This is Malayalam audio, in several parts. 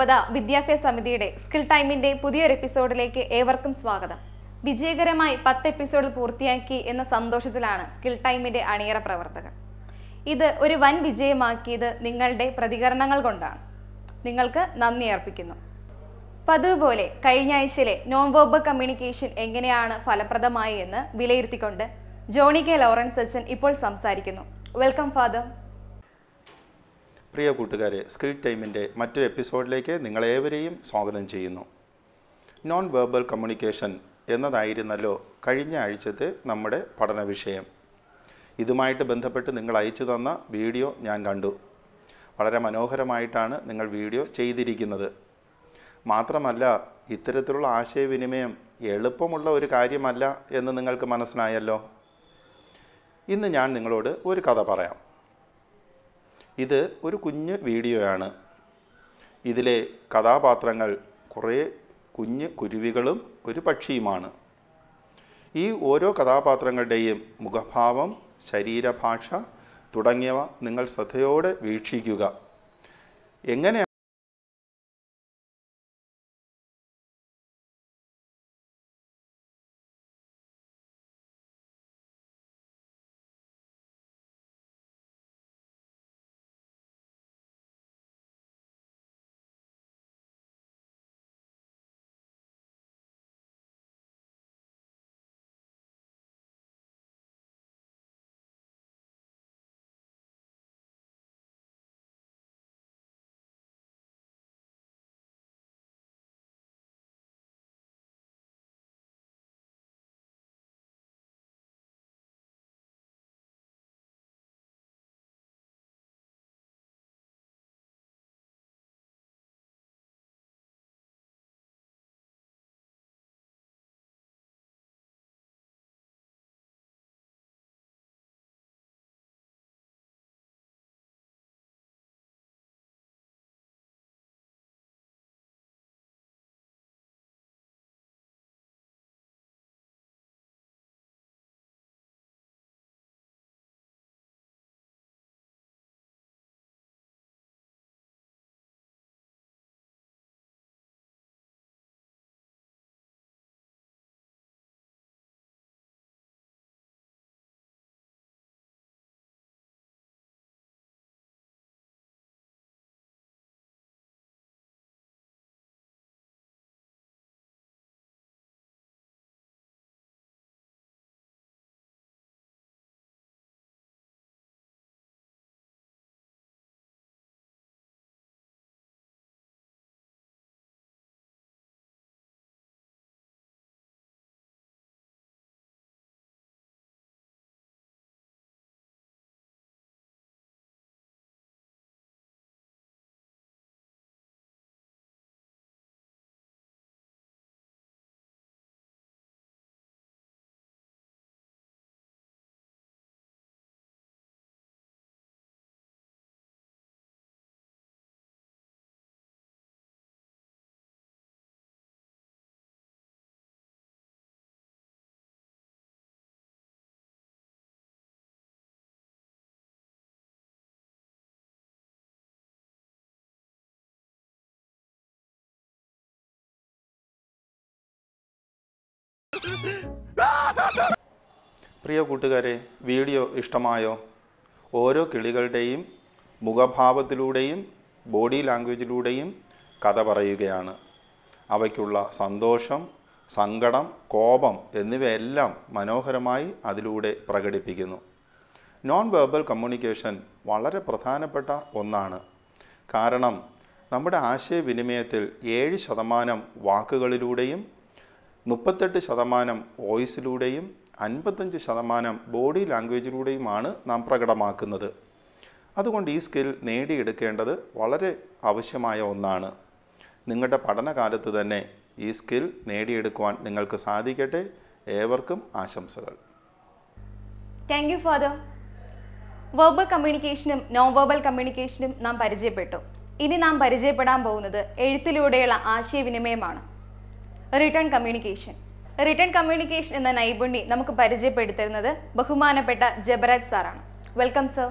രൂപത വിദ്യാഭ്യാസ സമിതിയുടെ സ്കിൽ ടൈമിന്റെ പുതിയൊരു എപ്പിസോഡിലേക്ക് ഏവർക്കും സ്വാഗതം വിജയകരമായി പത്ത് എപ്പിസോഡ് പൂർത്തിയാക്കി എന്ന സന്തോഷത്തിലാണ് സ്കിൽ ടൈമിന്റെ അണിയറ പ്രവർത്തകർ ഇത് ഒരു വൻ വിജയമാക്കിയത് നിങ്ങളുടെ പ്രതികരണങ്ങൾ കൊണ്ടാണ് നിങ്ങൾക്ക് നന്ദി അർപ്പിക്കുന്നു പതിവ് കഴിഞ്ഞ ആഴ്ചയിലെ നോൺ വെർബൽ കമ്മ്യൂണിക്കേഷൻ എങ്ങനെയാണ് ഫലപ്രദമായി എന്ന് വിലയിരുത്തിക്കൊണ്ട് ജോണി കെ ലോറൻസ് അച്ഛൻ ഇപ്പോൾ സംസാരിക്കുന്നു വെൽക്കം ഫാദർ പ്രിയ കൂട്ടുകാരെ സ്കിൽ ടൈമിൻ്റെ മറ്റൊരു എപ്പിസോഡിലേക്ക് നിങ്ങളേവരെയും സ്വാഗതം ചെയ്യുന്നു നോൺ വെർബൽ കമ്മ്യൂണിക്കേഷൻ എന്നതായിരുന്നല്ലോ കഴിഞ്ഞ ആഴ്ചത്തെ നമ്മുടെ പഠന വിഷയം ഇതുമായിട്ട് ബന്ധപ്പെട്ട് നിങ്ങൾ അയച്ചു തന്ന വീഡിയോ ഞാൻ കണ്ടു വളരെ മനോഹരമായിട്ടാണ് നിങ്ങൾ വീഡിയോ ചെയ്തിരിക്കുന്നത് മാത്രമല്ല ഇത്തരത്തിലുള്ള ആശയവിനിമയം എളുപ്പമുള്ള ഒരു കാര്യമല്ല എന്ന് നിങ്ങൾക്ക് മനസ്സിലായല്ലോ ഇന്ന് ഞാൻ നിങ്ങളോട് ഒരു കഥ പറയാം ഇത് ഒരു കുഞ്ഞ് വീഡിയോയാണ് ഇതിലെ കഥാപാത്രങ്ങൾ കുറേ കുഞ്ഞ് കുരുവികളും ഒരു പക്ഷിയുമാണ് ഈ ഓരോ കഥാപാത്രങ്ങളുടെയും മുഖഭാവം ശരീരഭാഷ തുടങ്ങിയവ നിങ്ങൾ ശ്രദ്ധയോടെ വീക്ഷിക്കുക എങ്ങനെ പ്രിയ കൂട്ടുകാരെ വീഡിയോ ഇഷ്ടമായോ ഓരോ കിളികളുടെയും മുഖഭാവത്തിലൂടെയും ബോഡി ലാംഗ്വേജിലൂടെയും കഥ പറയുകയാണ് അവയ്ക്കുള്ള സന്തോഷം സങ്കടം കോപം എന്നിവയെല്ലാം മനോഹരമായി അതിലൂടെ പ്രകടിപ്പിക്കുന്നു നോൺ വെർബൽ കമ്മ്യൂണിക്കേഷൻ വളരെ പ്രധാനപ്പെട്ട ഒന്നാണ് കാരണം നമ്മുടെ ആശയവിനിമയത്തിൽ ഏഴ് ശതമാനം വാക്കുകളിലൂടെയും മുപ്പത്തെട്ട് ശതമാനം വോയിസിലൂടെയും അൻപത്തഞ്ച് ശതമാനം ബോഡി ലാംഗ്വേജിലൂടെയുമാണ് നാം പ്രകടമാക്കുന്നത് അതുകൊണ്ട് ഈ സ്കിൽ നേടിയെടുക്കേണ്ടത് വളരെ ആവശ്യമായ ഒന്നാണ് നിങ്ങളുടെ പഠനകാലത്ത് തന്നെ ഈ സ്കിൽ നേടിയെടുക്കുവാൻ നിങ്ങൾക്ക് സാധിക്കട്ടെ ഏവർക്കും ആശംസകൾ താങ്ക് യു ഫാദർ വെർബൽ കമ്മ്യൂണിക്കേഷനും നോൺ വെർബൽ കമ്മ്യൂണിക്കേഷനും നാം പരിചയപ്പെട്ടു ഇനി നാം പരിചയപ്പെടാൻ പോകുന്നത് എഴുത്തിലൂടെയുള്ള ആശയവിനിമയമാണ് റിട്ടേൺ കമ്മ്യൂണിക്കേഷൻ റിട്ടേൺ കമ്മ്യൂണിക്കേഷൻ എന്ന നൈപുണ്യം നമുക്ക് പരിചയപ്പെടുത്തരുന്നത് ബഹുമാനപ്പെട്ട ജബരാജ് സാറാണ് വെൽക്കം സർ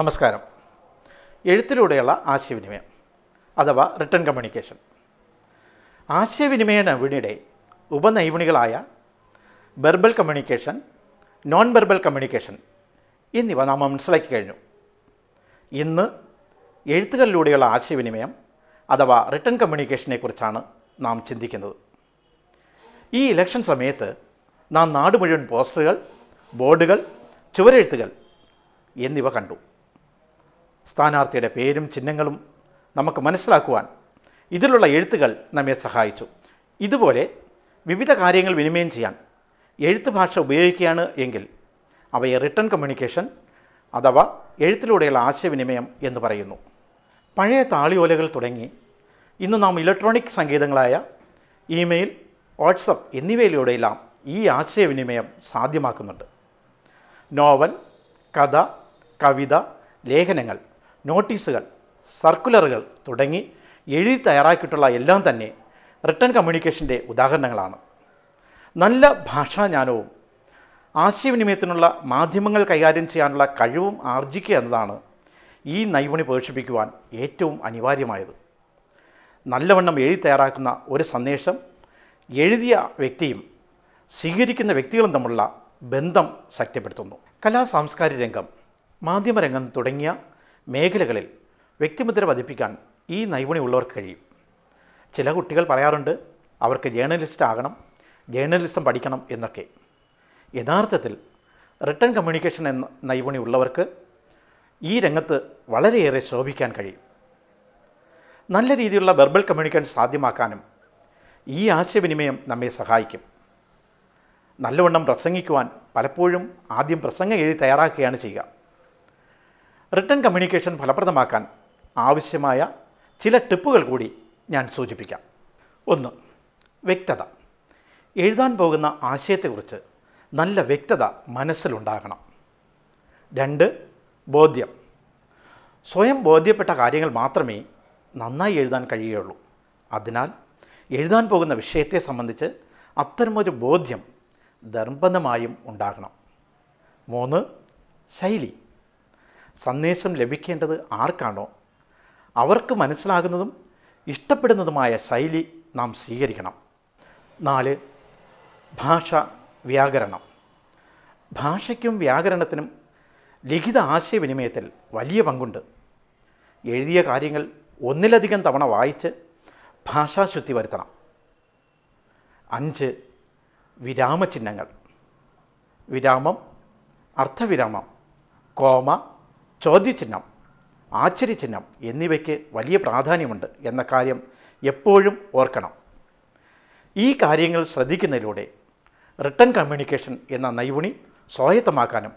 നമസ്കാരം എഴുത്തിലൂടെയുള്ള ആശയവിനിമയം അഥവാ റിട്ടേൺ കമ്മ്യൂണിക്കേഷൻ ആശയവിനിമയ ഉപനൈപുണികളായ verbal communication non verbal communication എന്നിവ നാം മനസ്സിലാക്കി കഴിഞ്ഞു ഇന്ന് എഴുത്തുകളിലൂടെയുള്ള ആശയവിനിമയം അഥവാ റിട്ടേൺ കമ്മ്യൂണിക്കേഷനെക്കുറിച്ചാണ് നാം ചിന്തിക്കുന്നത് ഈ ഇലക്ഷൻ സമയത്ത് നാം നാട് മുഴുവൻ പോസ്റ്ററുകൾ ബോർഡുകൾ ചുവരെഴുത്തുകൾ എന്നിവ കണ്ടു സ്ഥാനാർത്ഥിയുടെ പേരും ചിഹ്നങ്ങളും നമുക്ക് മനസ്സിലാക്കുവാൻ ഇതിലുള്ള എഴുത്തുകൾ നമ്മെ സഹായിച്ചു ഇതുപോലെ വിവിധ കാര്യങ്ങൾ വിനിമയം ചെയ്യാൻ എഴുത്ത് ഭാഷ ഉപയോഗിക്കുകയാണ് എങ്കിൽ അവയെ റിട്ടേൺ കമ്മ്യൂണിക്കേഷൻ അഥവാ എഴുത്തിലൂടെയുള്ള ആശയവിനിമയം എന്ന് പറയുന്നു പഴയ താളിയോലകൾ തുടങ്ങി ഇന്ന് നാം ഇലക്ട്രോണിക് സങ്കേതങ്ങളായ ഇമെയിൽ വാട്സപ്പ് എന്നിവയിലൂടെയെല്ലാം ഈ ആശയവിനിമയം സാധ്യമാക്കുന്നുണ്ട് നോവൽ കഥ കവിത ലേഖനങ്ങൾ നോട്ടീസുകൾ സർക്കുലറുകൾ തുടങ്ങി എഴുതി തയ്യാറാക്കിയിട്ടുള്ള എല്ലാം തന്നെ റിട്ടേൺ കമ്മ്യൂണിക്കേഷൻ്റെ ഉദാഹരണങ്ങളാണ് നല്ല ഭാഷാജ്ഞാനവും ആശയവിനിമയത്തിനുള്ള മാധ്യമങ്ങൾ കൈകാര്യം ചെയ്യാനുള്ള കഴിവും ആർജിക്കുക എന്നതാണ് ഈ നൈപുണി പ്രദർശിപ്പിക്കുവാൻ ഏറ്റവും അനിവാര്യമായത് നല്ലവണ്ണം എഴുതി തയ്യാറാക്കുന്ന ഒരു സന്ദേശം എഴുതിയ വ്യക്തിയും സ്വീകരിക്കുന്ന വ്യക്തികളും തമ്മിലുള്ള ബന്ധം ശക്തിപ്പെടുത്തുന്നു കലാ സാംസ്കാരിക രംഗം മാധ്യമരംഗം തുടങ്ങിയ മേഖലകളിൽ വ്യക്തിമുദ്ര പതിപ്പിക്കാൻ ഈ ഉള്ളവർക്ക് കഴിയും ചില കുട്ടികൾ പറയാറുണ്ട് അവർക്ക് ജേർണലിസ്റ്റ് ആകണം ജേർണലിസം പഠിക്കണം എന്നൊക്കെ യഥാർത്ഥത്തിൽ റിട്ടേൺ കമ്മ്യൂണിക്കേഷൻ എന്ന ഉള്ളവർക്ക് ഈ രംഗത്ത് വളരെയേറെ ശോഭിക്കാൻ കഴിയും നല്ല രീതിയിലുള്ള വെർബൽ കമ്മ്യൂണിക്കേഷൻ സാധ്യമാക്കാനും ഈ ആശയവിനിമയം നമ്മെ സഹായിക്കും നല്ലവണ്ണം പ്രസംഗിക്കുവാൻ പലപ്പോഴും ആദ്യം പ്രസംഗം എഴുതി തയ്യാറാക്കുകയാണ് ചെയ്യുക റിട്ടേൺ കമ്മ്യൂണിക്കേഷൻ ഫലപ്രദമാക്കാൻ ആവശ്യമായ ചില ടിപ്പുകൾ കൂടി ഞാൻ സൂചിപ്പിക്കാം ഒന്ന് വ്യക്തത എഴുതാൻ പോകുന്ന ആശയത്തെക്കുറിച്ച് നല്ല വ്യക്തത മനസ്സിലുണ്ടാകണം രണ്ട് ബോധ്യം സ്വയം ബോധ്യപ്പെട്ട കാര്യങ്ങൾ മാത്രമേ നന്നായി എഴുതാൻ കഴിയുകയുള്ളൂ അതിനാൽ എഴുതാൻ പോകുന്ന വിഷയത്തെ സംബന്ധിച്ച് അത്തരമൊരു ബോധ്യം നിർബന്ധമായും ഉണ്ടാകണം മൂന്ന് ശൈലി സന്ദേശം ലഭിക്കേണ്ടത് ആർക്കാണോ അവർക്ക് മനസ്സിലാകുന്നതും ഇഷ്ടപ്പെടുന്നതുമായ ശൈലി നാം സ്വീകരിക്കണം നാല് ഭാഷ വ്യാകരണം ഭാഷയ്ക്കും വ്യാകരണത്തിനും ലിഖിത ആശയവിനിമയത്തിൽ വലിയ പങ്കുണ്ട് എഴുതിയ കാര്യങ്ങൾ ഒന്നിലധികം തവണ വായിച്ച് ഭാഷാശുദ്ധി വരുത്തണം അഞ്ച് വിരാമചിഹ്നങ്ങൾ വിരാമം അർത്ഥവിരാമം കോമ ചോദ്യചിഹ്നം ആശ്ചര്യചിഹ്നം എന്നിവയ്ക്ക് വലിയ പ്രാധാന്യമുണ്ട് എന്ന കാര്യം എപ്പോഴും ഓർക്കണം ഈ കാര്യങ്ങൾ ശ്രദ്ധിക്കുന്നതിലൂടെ റിട്ടേൺ കമ്മ്യൂണിക്കേഷൻ എന്ന നൈപുണി സ്വായത്തമാക്കാനും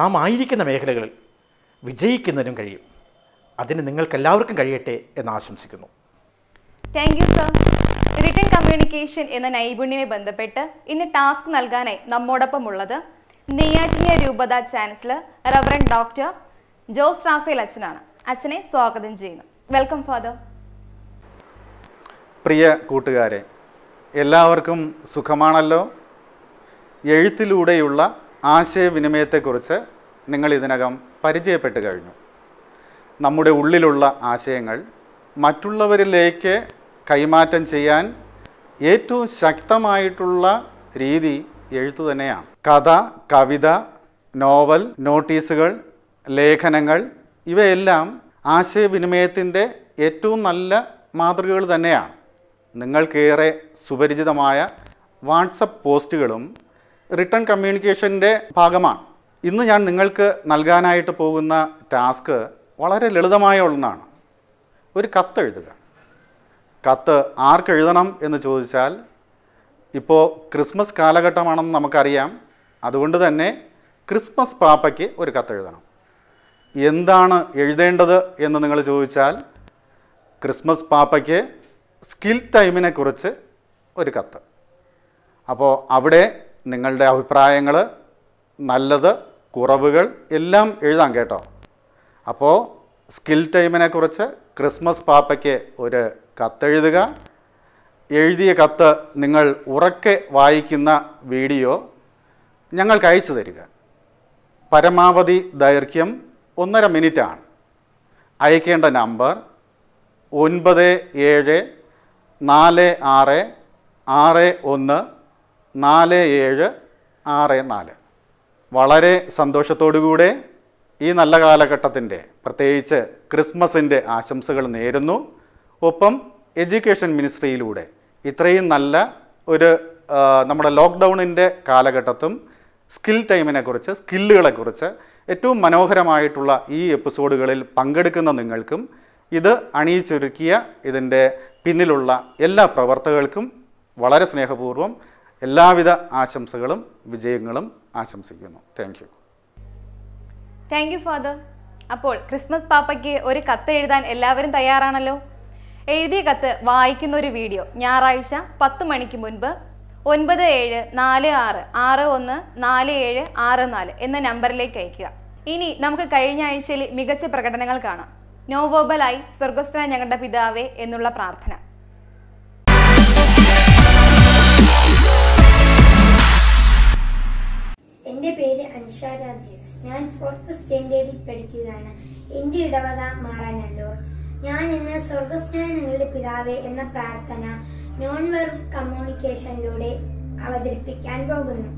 നാം ആയിരിക്കുന്ന മേഖലകളിൽ വിജയിക്കുന്നതിനും കഴിയും അതിന് നിങ്ങൾക്കെല്ലാവർക്കും കഴിയട്ടെ എന്ന് ആശംസിക്കുന്നു thank you sir written communication എന്ന നൈപുണ്യമായി ബന്ധപ്പെട്ട് ഇന്ന് ടാസ്ക് നൽകാനായി ഉള്ളത് നെയ്യാറ്റിനിയ രൂപത chancellor reverend doctor Jose Raphael അച്ഛനാണ് അച്ഛനെ സ്വാഗതം ചെയ്യുന്നു വെൽക്കം ഫാദർ പ്രിയ കൂട്ടുകാരെ എല്ലാവർക്കും സുഖമാണല്ലോ എഴുത്തിലൂടെയുള്ള ആശയവിനിമയത്തെക്കുറിച്ച് നിങ്ങൾ ഇതിനകം പരിചയപ്പെട്ട് കഴിഞ്ഞു നമ്മുടെ ഉള്ളിലുള്ള ആശയങ്ങൾ മറ്റുള്ളവരിലേക്ക് കൈമാറ്റം ചെയ്യാൻ ഏറ്റവും ശക്തമായിട്ടുള്ള രീതി എഴുത്തു തന്നെയാണ് കഥ കവിത നോവൽ നോട്ടീസുകൾ ലേഖനങ്ങൾ ഇവയെല്ലാം ആശയവിനിമയത്തിൻ്റെ ഏറ്റവും നല്ല മാതൃകകൾ തന്നെയാണ് നിങ്ങൾക്കേറെ സുപരിചിതമായ വാട്സപ്പ് പോസ്റ്റുകളും റിട്ടേൺ കമ്മ്യൂണിക്കേഷൻ്റെ ഭാഗമാണ് ഇന്ന് ഞാൻ നിങ്ങൾക്ക് നൽകാനായിട്ട് പോകുന്ന ടാസ്ക് വളരെ ലളിതമായ ഒന്നാണ് ഒരു കത്ത് എഴുതുക കത്ത് ആർക്കെഴുതണം എന്ന് ചോദിച്ചാൽ ഇപ്പോൾ ക്രിസ്മസ് കാലഘട്ടമാണെന്ന് നമുക്കറിയാം അതുകൊണ്ട് തന്നെ ക്രിസ്മസ് പാപ്പയ്ക്ക് ഒരു എഴുതണം എന്താണ് എഴുതേണ്ടത് എന്ന് നിങ്ങൾ ചോദിച്ചാൽ ക്രിസ്മസ് പാപ്പയ്ക്ക് സ്കിൽ ടൈമിനെ കുറിച്ച് ഒരു കത്ത് അപ്പോൾ അവിടെ നിങ്ങളുടെ അഭിപ്രായങ്ങൾ നല്ലത് കുറവുകൾ എല്ലാം എഴുതാം കേട്ടോ അപ്പോൾ സ്കിൽ ടൈമിനെ കുറിച്ച് ക്രിസ്മസ് പാപ്പയ്ക്ക് ഒരു കത്തെഴുതുക എഴുതിയ കത്ത് നിങ്ങൾ ഉറക്കെ വായിക്കുന്ന വീഡിയോ ഞങ്ങൾക്ക് അയച്ചു തരിക പരമാവധി ദൈർഘ്യം ഒന്നര മിനിറ്റാണ് അയക്കേണ്ട നമ്പർ ഒൻപത് ഏഴ് നാല് ആറ് ആറ് ഒന്ന് നാല് ഏഴ് ആറ് നാല് വളരെ സന്തോഷത്തോടുകൂടെ ഈ നല്ല കാലഘട്ടത്തിൻ്റെ പ്രത്യേകിച്ച് ക്രിസ്മസിൻ്റെ ആശംസകൾ നേരുന്നു ഒപ്പം എഡ്യൂക്കേഷൻ മിനിസ്ട്രിയിലൂടെ ഇത്രയും നല്ല ഒരു നമ്മുടെ ലോക്ക്ഡൗണിൻ്റെ കാലഘട്ടത്തും സ്കിൽ ടൈമിനെക്കുറിച്ച് സ്കില്ലുകളെക്കുറിച്ച് ഏറ്റവും മനോഹരമായിട്ടുള്ള ഈ എപ്പിസോഡുകളിൽ പങ്കെടുക്കുന്ന നിങ്ങൾക്കും ഇത് അണിയിച്ചൊരുക്കിയ ഇതിൻ്റെ പിന്നിലുള്ള എല്ലാ പ്രവർത്തകർക്കും വളരെ സ്നേഹപൂർവ്വം എല്ലാവിധ ആശംസകളും വിജയങ്ങളും ആശംസിക്കുന്നു താങ്ക് താങ്ക് യു ഫാദർ അപ്പോൾ ക്രിസ്മസ് പാപ്പയ്ക്ക് ഒരു കത്ത് എഴുതാൻ എല്ലാവരും തയ്യാറാണല്ലോ എഴുതിയ കത്ത് വായിക്കുന്ന ഒരു വീഡിയോ ഞായറാഴ്ച പത്ത് മണിക്ക് മുൻപ് ഒൻപത് ഏഴ് നാല് ആറ് ആറ് ഒന്ന് നാല് ഏഴ് ആറ് നാല് എന്ന നമ്പറിലേക്ക് അയക്കുക ഇനി നമുക്ക് കഴിഞ്ഞ ആഴ്ചയിൽ മികച്ച പ്രകടനങ്ങൾ കാണാം നോവോബലായി സ്വർഗസ്ഥന ഞങ്ങളുടെ പിതാവേ എന്നുള്ള പ്രാർത്ഥന എൻ്റെ പേര് അൻഷാ രാജീവ് ഞാൻ ഫോർത്ത് സ്റ്റാൻഡേർഡിൽ പഠിക്കുകയാണ് എൻ്റെ ഇടവക മാറാനല്ലൂർ ഞാൻ ഇന്ന് സ്വർഗസ്നാനങ്ങളുടെ പിതാവ് പിതാവേ എന്ന പ്രാർത്ഥന നോൺ വെർബ് കമ്മ്യൂണിക്കേഷനിലൂടെ അവതരിപ്പിക്കാൻ പോകുന്നു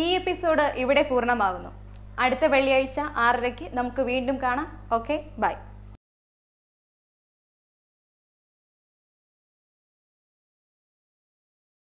ഈ എപ്പിസോഡ് ഇവിടെ പൂർണ്ണമാകുന്നു അടുത്ത വെള്ളിയാഴ്ച ആറരയ്ക്ക് നമുക്ക് വീണ്ടും കാണാം ഓക്കെ ബൈ